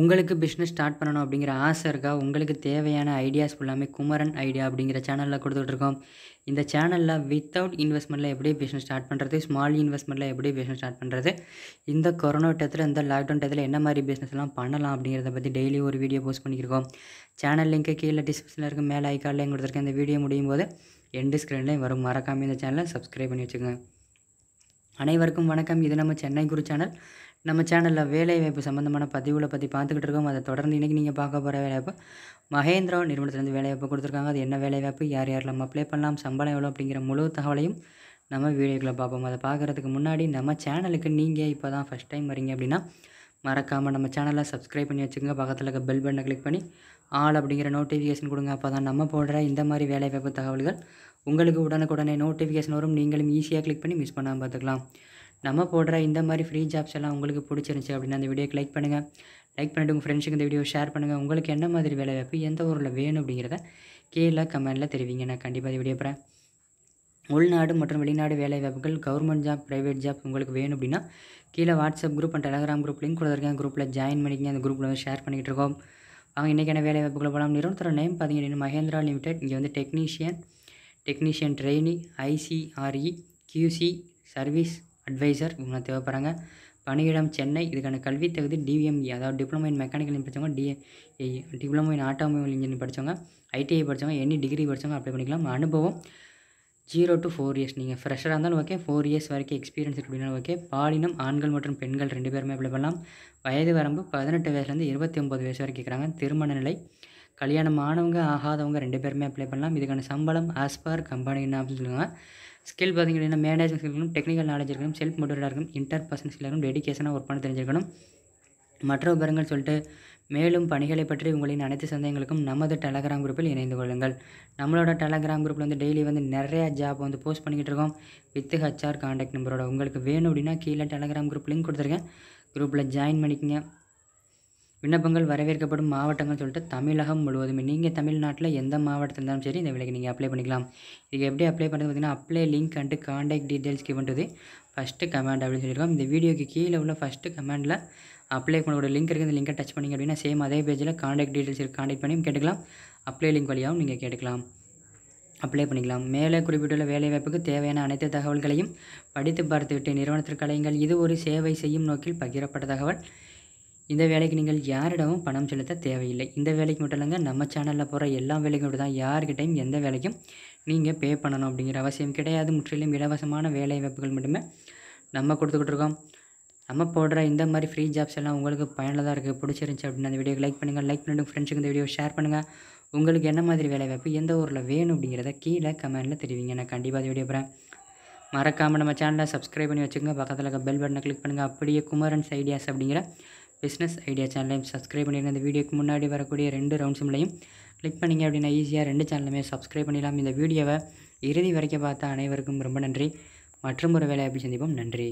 உங்களுக்கு business start பண்ணணும் அப்படிங்கிற ஆசை இருக்கா உங்களுக்கு தேவையான ஐடியாஸ் ஃபுல்லாமே குமரன் ஐடியா அப்படிங்கிற சேனலில் கொடுத்துட்ருக்கோம் இந்த சேனலில் வித்தவுட் இன்வெஸ்ட்மெண்ட்டில் எப்படி பிஸ்னஸ் ஸ்டார்ட் பண்ணுறது ஸ்மால் இன்வெஸ்ட்மெண்ட்டில் எப்படி பிஸ்னஸ் ஸ்டார்ட் பண்ணுறது இந்த கொரோனா டயத்தில் இந்த லாக்டவுன் டயத்தில் என்ன மாதிரி பிஸ்னஸ்லாம் பண்ணலாம் அப்படிங்கிறத பற்றி டெய்லி ஒரு வீடியோ போஸ்ட் பண்ணியிருக்கோம் சேனல் லிங்க்கு கீழே டிஸ்கிரிப்ஷனில் இருக்க மேலே ஐக்கார்டில் கொடுத்துருக்கேன் இந்த வீடியோ முடியும் போது எண்டு ஸ்க்ரீன்லேயும் வரும் மறக்காமல் இந்த சேனலை சப்ஸ்கிரைப் பண்ணி வச்சுக்கோங்க அனைவருக்கும் வணக்கம் இது நம்ம சென்னை குரு சேனல் நம்ம சேனலில் வேலைவாய்ப்பு சம்மந்தமான பதிவுகளை பற்றி பார்த்துக்கிட்டு இருக்கோம் அதை தொடர்ந்து இன்றைக்கி நீங்கள் பார்க்க போகிற வேலைவாய்ப்பு மகேந்திரா நிறுவனத்துலேருந்து வேலைவாய்ப்பு கொடுத்துருக்காங்க அது என்ன வேலைவாய்ப்பு யார் யார் நம்ம அப்ளை பண்ணலாம் சம்பளம் எவ்வளோ அப்படிங்கிற முழு தகவலையும் நம்ம வீடியோக்களை பார்ப்போம் அதை பார்க்குறதுக்கு முன்னாடி நம்ம சேனலுக்கு நீங்கள் இப்போ தான் ஃபஸ்ட் டைம் வரீங்க அப்படின்னா மறக்காமல் நம்ம சேனலை சப்ஸ்கிரைப் பண்ணி வச்சுக்கோங்க பக்கத்தில் இருக்க பெல் பட்டனை கிளிக் பண்ணி ஆள் அப்படிங்கிற நோட்டிஃபிகேஷன் கொடுங்க அப்போ தான் நம்ம போடுற இந்த மாதிரி வேலைவாய்ப்பு தகவல்கள் உங்களுக்கு உடனுக்குடனே நோட்டிஃபிகேஷன் வரும் நீங்களும் ஈஸியாக கிளிக் பண்ணி மிஸ் பண்ணாமல் பார்த்துக்கலாம் நம்ம போடுற இந்த மாதிரி ஃப்ரீ ஜாப்ஸ் எல்லாம் உங்களுக்கு பிடிச்சிருந்துச்சி அப்படின்னா அந்த வீடியோக்கு லைக் பண்ணுங்கள் லைக் பண்ணிட்டு உங்கள் ஃப்ரெண்ட்ஸுக்கு இந்த வீடியோ ஷேர் பண்ணுங்கள் உங்களுக்கு என்ன மாதிரி வேலை வாய்ப்பு எந்த ஊரில் வேணும் அப்படிங்கிறத கீழே கமெண்ட்டில் தெரிவிங்க நான் கண்டிப்பாக இந்த வீடியோ போகிறேன் உள்நாடு மற்றும் வெளிநாடு வேலை வாய்ப்புகள் கவர்மெண்ட் ஜாப் ப்ரைவேட் ஜாப் உங்களுக்கு வேணும் அப்படின்னா கீழே WhatsApp group and Telegram group link கொடுத்துருக்கேன் குரூப்பில் ஜாயின் பண்ணிக்கங்க அந்த குரூப்பில் வந்து ஷேர் பண்ணிகிட்டு இருக்கோம் அவங்க இன்றைக்கான வேலை வாய்ப்புகள் போகலாம் நிறுவனத்தோட நேம் பார்த்தீங்கன்னா மகேந்திரா லிமிடெட் இங்கே வந்து technician technician trainee ICRE QC service advisor இவங்க தேவைப்படுறாங்க பணியிடம் சென்னை இதுக்கான கல்வி தகுதி டிவிஎம்இ e, அதாவது டிப்ளமோ இன் மெக்கானிக்கல் படித்தவங்க DA diploma in automobile engineer படித்தவங்க ஐடிஐ படித்தவங்க எனி டிகிரி படித்தவங்க அப்ளை பண்ணிக்கலாம் அனுபவம் ஜீரோ டு ஃபோர் இயர்ஸ் நீங்கள் ஃப்ரெஷராக இருந்தாலும் ஓகே ஃபோர் இயர்ஸ் வரைக்கும் எக்ஸ்பீரியன்ஸ் அப்படின்னாலும் ஓகே பாலினம் ஆண்கள் மற்றும் பெண்கள் ரெண்டு பேருமே அப்ளை பண்ணலாம் வயது வரம்பு பதினெட்டு வயசுலேருந்து இருபத்தி ஒம்பது வயசு வரைக்கும் கேட்குறாங்க திருமண நிலை கல்யாணம் ஆனவங்க ஆகாதவங்க ரெண்டு பேருமே அப்ளை பண்ணலாம் இதுக்கான சம்பளம் ஆஸ் பர் கம்பெனி என்ன அப்படின்னு சொல்லுவாங்க ஸ்கில் பார்த்தீங்கன்னா மேனேஜ்மெண்ட் இருக்கணும் டெக்னிக்கல் நாலேஜ் இருக்கணும் செல்ஃப் மோட்டிவேட்டாக இருக்கும் இன்டர் பர்சன் ஸ்கில் இருக்கணும் டெடிக்கேஷனாக ஒர்க் பண்ண தெரிஞ்சிருக்கணும் மற்ற விவரங்கள் சொல்லிட்டு மேலும் பணிகளை பற்றி உங்களின் அனைத்து சந்தேகங்களுக்கும் நமது டெலகிராம் குரூப்பில் இணைந்து கொள்ளுங்கள் நம்மளோட டெலகிராம் குரூப்பில் வந்து டெய்லி வந்து நிறையா ஜாப் வந்து போஸ்ட் பண்ணிக்கிட்டு இருக்கோம் வித் ஹச்ஆர் காண்டாக்ட் நம்பரோட உங்களுக்கு வேணும் அப்படின்னா கீழே டெலகிராம் குரூப் லிங்க் கொடுத்துருக்கேன் குரூப்பில் ஜாயின் பண்ணிக்கோங்க விண்ணப்பங்கள் வரவேற்கப்படும் மாவட்டங்கள் சொல்லிட்டு தமிழகம் முழுவதுமே நீங்கள் தமிழ்நாட்டில் எந்த மாவட்டத்தில் இருந்தாலும் சரி இந்த விலைக்கு நீங்கள் அப்ளை பண்ணிக்கலாம் இதுக்கு எப்படி அப்ளை பண்ணுறது பார்த்தீங்கன்னா apply link and contact details கிவன்றது ஃபஸ்ட்டு கமெண்ட் அப்படின்னு சொல்லியிருக்கோம் இந்த வீடியோக்கு கீழே உள்ள ஃபஸ்ட்டு கமெண்டில் அப்ளை பண்ணோட லிங்க் இருக்குது இந்த லிங்கை டச் பண்ணிங்க அப்படின்னா சேம் அதே பேஜில் காண்டாக்ட் டீட்டெயில்ஸ் இருக்குது காண்டாக்ட் பண்ணி கேட்டுக்கலாம் அப்ளை லிங்க் வழியாகவும் நீங்கள் கேட்டுக்கலாம் அப்ளை பண்ணிக்கலாம் மேலே குறிப்பிட்டுள்ள வேலைவாய்ப்புக்கு தேவையான அனைத்து தகவல்களையும் படித்து பார்த்துவிட்டு நிறுவனத்திற்கு அலையுங்கள் இது ஒரு சேவை செய்யும் நோக்கில் பகிரப்பட்ட தகவல் இந்த வேலைக்கு நீங்கள் யாரிடமும் பணம் செலுத்த தேவையில்லை இந்த வேலைக்கு மட்டும் இல்லைங்க நம்ம சேனலில் போகிற எல்லா வேலைக்கும் மட்டும் தான் யார்கிட்டையும் எந்த வேலைக்கும் நீங்கள் பே பண்ணணும் அப்படிங்கிற அவசியம் கிடையாது முற்றிலும் இலவசமான வேலை வாய்ப்புகள் மட்டுமே நம்ம கொடுத்துக்கிட்டு இருக்கோம் நம்ம போடுற இந்த மாதிரி ஃப்ரீ ஜாப்ஸ் எல்லாம் உங்களுக்கு பயனுள்ளதாக இருக்குது பிடிச்சிருந்துச்சி அப்படின்னு அந்த வீடியோ லைக் பண்ணுங்கள் லைக் பண்ணிவிட்டு ஃப்ரெண்ட்ஸுக்கு இந்த வீடியோ ஷேர் பண்ணுங்கள் உங்களுக்கு என்ன மாதிரி வேலை வாய்ப்பு எந்த ஊரில் வேணும் அப்படிங்கிறத கீழே கமெண்ட்டில் தெரிவிங்க நான் கண்டிப்பாக அது வீடியோ போகிறேன் மறக்காமல் நம்ம சேனலை சப்ஸ்கிரைப் பண்ணி வச்சுக்கோங்க பக்கத்தில் பெல் பட்டனை கிளிக் பண்ணுங்கள் அப்படியே குமரன்ஸ் ஐடியாஸ் அப்படிங்கிற பிஸ்னஸ் ஐடியா சேனலையும் சப்ஸ்கிரைப் பண்ணிடுங்க இந்த வீடியோக்கு முன்னாடி வரக்கூடிய ரெண்டு ரவுண்ட் சிம்லையும் கிளிக் பண்ணிங்க அப்படின்னா ஈஸியாக ரெண்டு சேனலுமே சப்ஸ்கிரைப் பண்ணிடலாம் இந்த வீடியோவை இறுதி வரைக்கும் பார்த்த அனைவருக்கும் ரொம்ப நன்றி மற்றும் ஒரு வேலை அப்படி சந்திப்போம் நன்றி